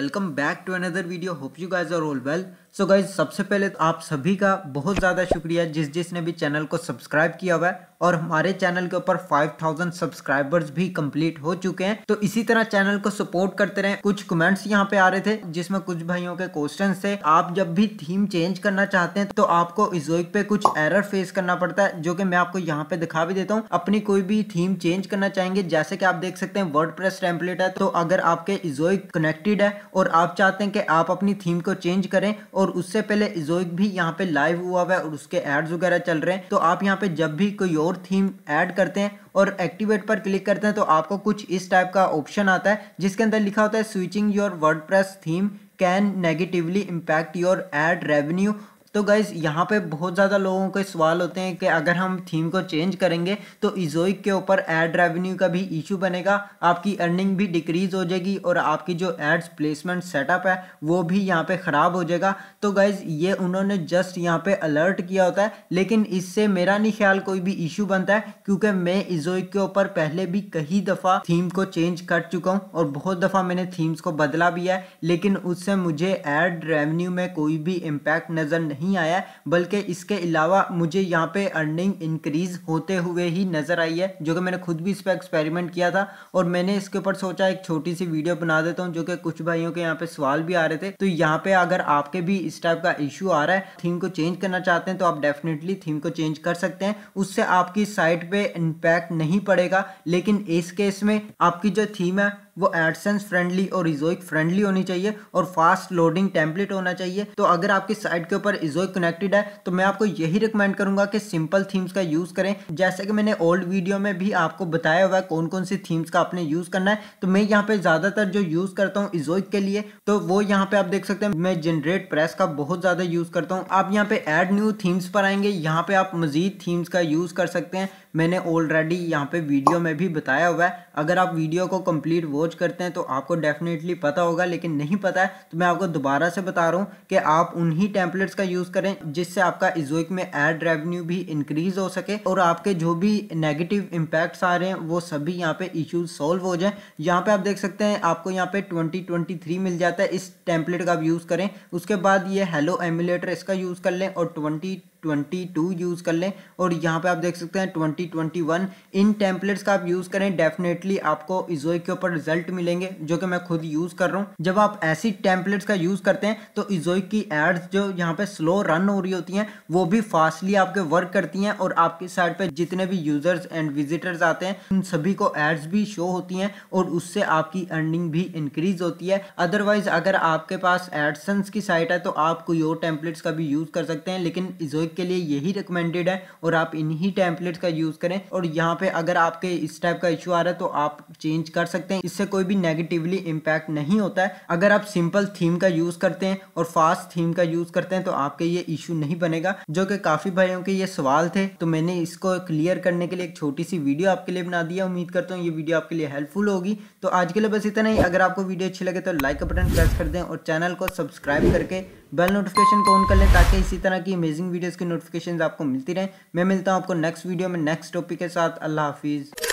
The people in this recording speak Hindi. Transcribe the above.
welcome back to another video hope you guys are all well so so guys सबसे पहले तो आप सभी का बहुत ज़्यादा शुक्रिया जिस जिसने भी चैनल को सब्सक्राइब किया हुआ है और हमारे चैनल के ऊपर 5000 सब्सक्राइबर्स भी कंप्लीट हो चुके हैं तो इसी तरह चैनल को सपोर्ट करते रहें कुछ कमेंट्स यहाँ पे आ रहे थे जिसमें कुछ भाइयों के क्वेश्चन थे आप जब भी थीम चेंज करना चाहते हैं तो आपको इजोइक पे कुछ एरर फेस करना पड़ता है जो कि मैं आपको यहाँ पे दिखा भी देता हूँ अपनी कोई भी थीम चेंज करना चाहेंगे जैसे कि आप देख सकते हैं वर्ड प्रेस टेम्पलेट है तो अगर आपके इजोइक कनेक्टेड है और आप चाहते हैं कि आप अपनी थीम को चेंज करें और उससे पहले इजोइक भी यहाँ पे लाइव हुआ हुआ है और उसके एड्स वगैरह चल रहे हैं तो आप यहाँ पे जब भी कोई और थीम ऐड करते हैं और एक्टिवेट पर क्लिक करते हैं तो आपको कुछ इस टाइप का ऑप्शन आता है जिसके अंदर लिखा होता है switching your word theme can negatively impact your ad revenue तो गाइज़ यहाँ पे बहुत ज़्यादा लोगों के सवाल होते हैं कि अगर हम थीम को चेंज करेंगे तो इजोइक के ऊपर एड रेवेन्यू का भी इशू बनेगा आपकी अर्निंग भी डिक्रीज़ हो जाएगी और आपकी जो एड्स प्लेसमेंट सेटअप है वो भी यहाँ पे ख़राब हो जाएगा तो गाइज़ ये उन्होंने जस्ट यहाँ पे अलर्ट किया होता है लेकिन इससे मेरा नहीं ख्याल कोई भी इशू बनता है क्योंकि मैं इजोइक के ऊपर पहले भी कई दफ़ा थीम को चेंज कर चुका हूँ और बहुत दफ़ा मैंने थीम्स को बदला भी है लेकिन उससे मुझे एड रेवेन्यू में कोई भी इम्पैक्ट नज़र नहीं नहीं आया बल्कि इसके अलावा मुझे यहाँ पे अर्निंग इंक्रीज़ होते हुए ही नज़र आई है जो कि मैंने खुद भी इस पर एक्सपेरिमेंट किया था और मैंने इसके ऊपर सोचा एक छोटी सी वीडियो बना देता हूँ जो कि कुछ भाइयों के यहाँ पे सवाल भी आ रहे थे तो यहाँ पे अगर आपके भी इस टाइप का इशू आ रहा है थीम को चेंज करना चाहते हैं तो आप डेफिनेटली थीम को चेंज कर सकते हैं उससे आपकी साइट पर इम्पैक्ट नहीं पड़ेगा लेकिन इस केस में आपकी जो थीम है वो एडसेंस फ्रेंडली और इजोइक फ्रेंडली होनी चाहिए और फास्ट लोडिंग टेम्पलेट होना चाहिए तो अगर आपकी साइट के ऊपर इजोइक कनेक्टेड है तो मैं आपको यही रिकमेंड करूंगा कि सिंपल थीम्स का यूज़ करें जैसे कि मैंने ओल्ड वीडियो में भी आपको बताया हुआ है कौन कौन सी थीम्स का आपने यूज़ करना है तो मैं यहाँ पे ज़्यादातर जो यूज़ करता हूँ इजोइक के लिए तो वो यहाँ पे आप देख सकते हैं मैं जनरेट प्रेस का बहुत ज़्यादा यूज़ करता हूँ आप यहाँ पे एड न्यू थीम्स पर आएंगे यहाँ पे आप मजीद थीम्स का यूज़ कर सकते हैं मैंने ऑलरेडी यहाँ पे वीडियो में भी बताया हुआ है अगर आप वीडियो को कंप्लीट वॉच करते हैं तो आपको डेफिनेटली पता होगा लेकिन नहीं पता है तो मैं आपको दोबारा से बता रहा हूँ कि आप उन्ही टेम्पलेट्स का यूज़ करें जिससे आपका इजोइक में एड रेवन्यू भी इंक्रीज हो सके और आपके जो भी नेगेटिव इम्पैक्ट्स आ रहे हैं वो सभी यहाँ पे इश्यूज सॉल्व हो जाए यहाँ पे आप देख सकते हैं आपको यहाँ पे ट्वेंटी मिल जाता है इस टेम्पलेट का आप यूज़ करें उसके बाद ये हेलो एमुलेटर इसका यूज़ कर लें और ट्वेंटी ट्वेंटी टू यूज़ कर लें और यहाँ पे आप देख सकते हैं ट्वेंटी ट्वेंटी वन इन टेम्पलेट्स का आप यूज़ करें डेफिनेटली आपको इजोए के ऊपर रिजल्ट मिलेंगे जो कि मैं खुद यूज़ कर रहा हूँ जब आप ऐसी टेम्पलेट्स का यूज़ करते हैं तो इजोए की एड्स जो यहाँ पे स्लो रन हो रही होती हैं वो भी फास्टली आपके वर्क करती हैं और आपके साइड पर जितने भी यूज़र्स एंड विजिटर्स आते हैं उन सभी को एड्स भी शो होती हैं और उससे आपकी अर्निंग भी इंक्रीज होती है अदरवाइज अगर आपके पास एडसन्स की साइट है तो आप कोई और टेम्पलेट्स का भी यूज़ कर सकते हैं लेकिन इजोई प्रयोग के लिए यही रिकमेंडेड है और आप इन्हीं टेम्पलेट्स का यूज़ करें और यहाँ पे अगर आपके इस टाइप का इशू आ रहा है तो आप चेंज कर सकते हैं इससे कोई भी नेगेटिवली इम्पैक्ट नहीं होता है अगर आप सिंपल थीम का यूज़ करते हैं और फास्ट थीम का यूज़ करते हैं तो आपके ये इशू नहीं बनेगा जो कि काफ़ी भाइयों के ये सवाल थे तो मैंने इसको क्लियर करने के लिए एक छोटी सी वीडियो आपके लिए बना दिया उम्मीद करता हूँ ये वीडियो आपके लिए हेल्पफुल होगी तो आज के लिए बस इतना ही अगर आपको वीडियो अच्छी लगे तो लाइक बटन प्रेस कर दें और चैनल को सब्सक्राइब करके बेल नोटिफिकेशन को ऑन कर लें ताकि इसी तरह की अमेजिंग वीडियोज़ की नोटिफिकेशन आपको मिलती रहें मैं मिलता हूँ आपको नेक्स्ट वीडियो में नेक्स्ट टॉपिक के साथ अल्लाह हाफिज़